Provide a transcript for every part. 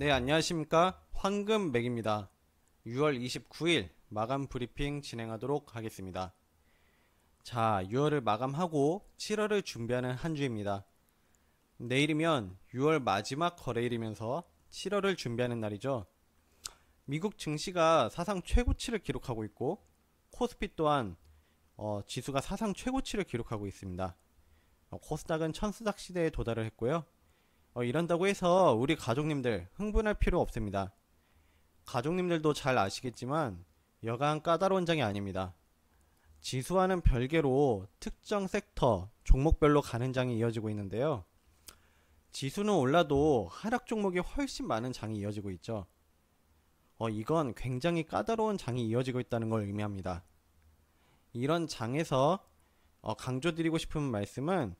네, 안녕하십니까. 황금맥입니다. 6월 29일 마감 브리핑 진행하도록 하겠습니다. 자, 6월을 마감하고 7월을 준비하는 한 주입니다. 내일이면 6월 마지막 거래일이면서 7월을 준비하는 날이죠. 미국 증시가 사상 최고치를 기록하고 있고 코스피 또한 어, 지수가 사상 최고치를 기록하고 있습니다. 어, 코스닥은 천수닥 시대에 도달을 했고요. 어, 이런다고 해서 우리 가족님들 흥분할 필요 없습니다. 가족님들도 잘 아시겠지만 여간 까다로운 장이 아닙니다. 지수와는 별개로 특정 섹터, 종목별로 가는 장이 이어지고 있는데요. 지수는 올라도 하락 종목이 훨씬 많은 장이 이어지고 있죠. 어, 이건 굉장히 까다로운 장이 이어지고 있다는 걸 의미합니다. 이런 장에서 어, 강조드리고 싶은 말씀은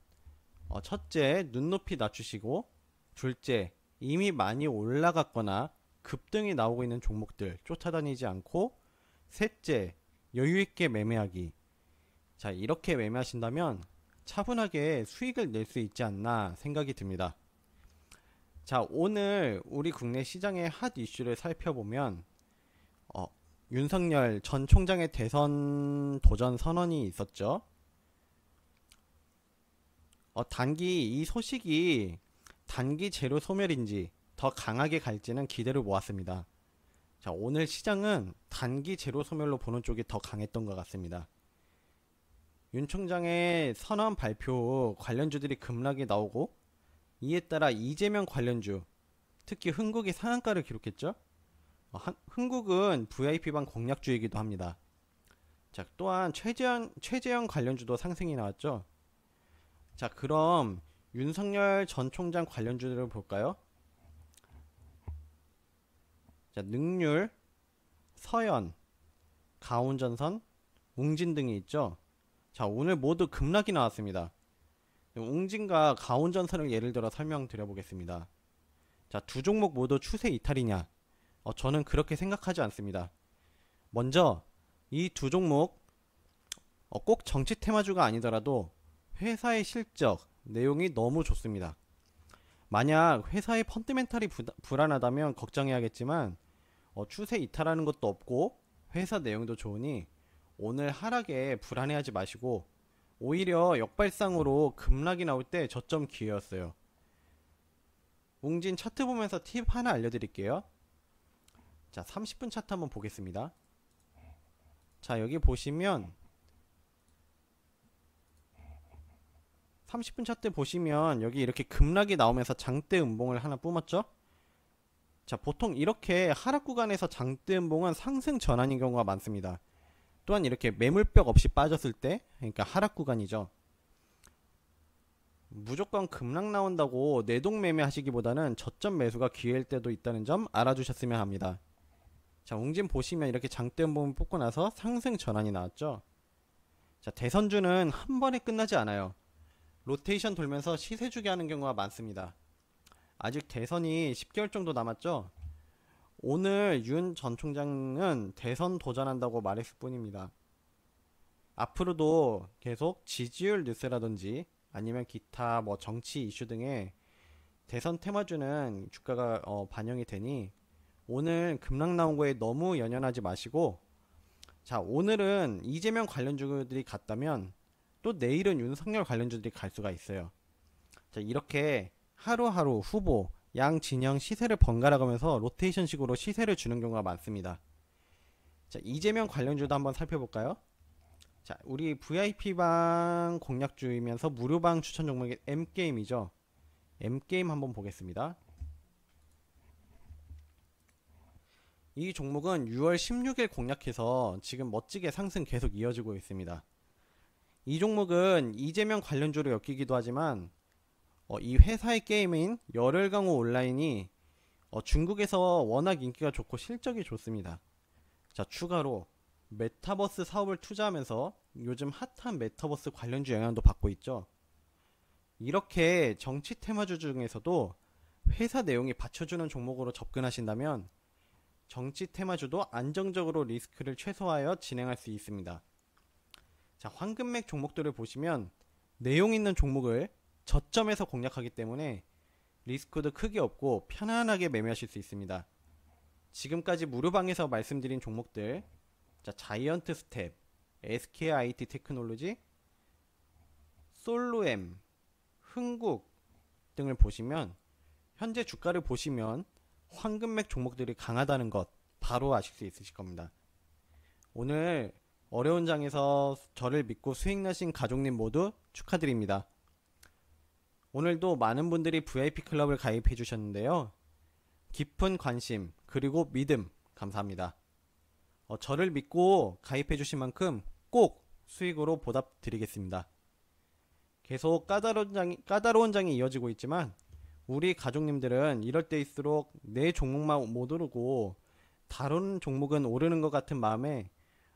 어, 첫째, 눈높이 낮추시고 둘째, 이미 많이 올라갔거나 급등이 나오고 있는 종목들 쫓아다니지 않고 셋째, 여유 있게 매매하기. 자, 이렇게 매매하신다면 차분하게 수익을 낼 수 있지 않나 생각이 듭니다. 자, 오늘 우리 국내 시장의 핫 이슈를 살펴보면 어, 윤석열 전 총장의 대선 도전 선언이 있었죠. 어, 단기 이 소식이 단기 재료 소멸인지 더 강하게 갈지는 기대를 모았습니다. 자, 오늘 시장은 단기 재료 소멸로 보는 쪽이 더 강했던 것 같습니다. 윤 총장의 선언 발표 관련주들이 급락이 나오고 이에 따라 이재명 관련주, 특히 흥국이 상한가를 기록했죠. 어, 흥국은 VIP방 공략주이기도 합니다. 자, 또한 최재현, 최재현 관련주도 상승이 나왔죠. 자, 그럼 윤석열 전 총장 관련주들을 볼까요? 자, 능률, 서현, 가온전선, 웅진 등이 있죠. 자, 오늘 모두 급락이 나왔습니다. 웅진과 가온전선을 예를 들어 설명드려 보겠습니다. 자, 두 종목 모두 추세 이탈이냐? 어, 저는 그렇게 생각하지 않습니다. 먼저 이 두 종목 어, 꼭 정치 테마주가 아니더라도 회사의 실적, 내용이 너무 좋습니다. 만약 회사의 펀드멘탈이 부, 불안하다면 걱정해야겠지만 어, 추세 이탈하는 것도 없고 회사 내용도 좋으니 오늘 하락에 불안해하지 마시고 오히려 역발상으로 급락이 나올 때 저점 기회였어요. 웅진 차트 보면서 팁 하나 알려드릴게요. 자, 30분 차트 한번 보겠습니다. 자, 여기 보시면 30분 차트 보시면 여기 이렇게 급락이 나오면서 장대 음봉을 하나 뿜었죠? 자 보통 이렇게 하락 구간에서 장대 음봉은 상승 전환인 경우가 많습니다. 또한 이렇게 매물벽 없이 빠졌을 때 그러니까 하락 구간이죠. 무조건 급락 나온다고 내동 매매 하시기보다는 저점 매수가 기회일 때도 있다는 점 알아주셨으면 합니다. 자 웅진 보시면 이렇게 장대 음봉을 뽑고 나서 상승 전환이 나왔죠. 자 대선주는 한 번에 끝나지 않아요. 로테이션 돌면서 시세 주기 하는 경우가 많습니다. 아직 대선이 10개월 정도 남았죠? 오늘 윤 전 총장은 대선 도전한다고 말했을 뿐입니다. 앞으로도 계속 지지율 뉴스라든지 아니면 기타 뭐 정치 이슈 등에 대선 테마주는 주가가 어 반영이 되니 오늘 급락 나온 거에 너무 연연하지 마시고 자 오늘은 이재명 관련 주들이 갔다면 또 내일은 윤석열 관련주들이 갈 수가 있어요. 자, 이렇게 하루하루 후보, 양 진영 시세를 번갈아 가면서 로테이션식으로 시세를 주는 경우가 많습니다. 자, 이재명 관련주도 한번 살펴볼까요? 자, 우리 VIP방 공략주이면서 무료방 추천 종목이 M게임이죠. M게임 한번 보겠습니다. 이 종목은 6월 16일 공략해서 지금 멋지게 상승 계속 이어지고 있습니다. 이 종목은 이재명 관련주로 엮이기도 하지만 어, 이 회사의 게임인 열흘강호 온라인이 어, 중국에서 워낙 인기가 좋고 실적이 좋습니다. 자 추가로 메타버스 사업을 투자하면서 요즘 핫한 메타버스 관련주 영향도 받고 있죠. 이렇게 정치 테마주 중에서도 회사 내용이 받쳐주는 종목으로 접근하신다면 정치 테마주도 안정적으로 리스크를 최소화하여 진행할 수 있습니다. 자, 황금맥 종목들을 보시면 내용 있는 종목을 저점에서 공략하기 때문에 리스크도 크게 없고 편안하게 매매하실 수 있습니다. 지금까지 무료방에서 말씀드린 종목들 자, 자이언트 스텝, SKIT 테크놀로지, 솔루엠 흥국 등을 보시면 현재 주가를 보시면 황금맥 종목들이 강하다는 것 바로 아실 수 있으실 겁니다. 오늘 어려운 장에서 저를 믿고 수익 나신 가족님 모두 축하드립니다. 오늘도 많은 분들이 VIP 클럽을 가입해 주셨는데요. 깊은 관심, 그리고 믿음, 감사합니다. 어, 저를 믿고 가입해 주신 만큼 꼭 수익으로 보답 드리겠습니다. 계속 까다로운 장이, 까다로운 장이 이어지고 있지만, 우리 가족님들은 이럴 때일수록 내 종목만 못 오르고, 다른 종목은 오르는 것 같은 마음에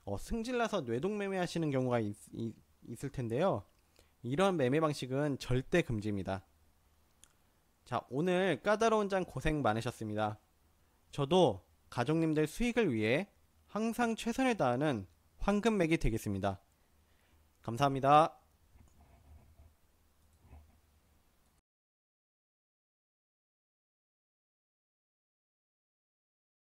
어, 승질나서 뇌동매매 하시는 경우가 있, 있, 있을 텐데요. 이런 매매 방식은 절대 금지입니다. 자, 오늘 까다로운 장 고생 많으셨습니다. 저도 가족님들 수익을 위해 항상 최선을 다하는 황금맥이 되겠습니다. 감사합니다.